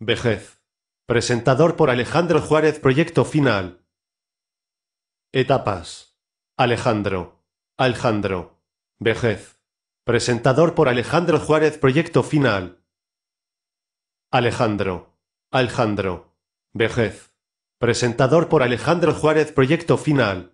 Vejez. Presentador por Alejandro Juárez Proyecto Final. Etapas. Alejandro. Alejandro. Vejez. Presentador por Alejandro Juárez Proyecto Final. Alejandro. Alejandro. Vejez. Presentador por Alejandro Juárez Proyecto Final.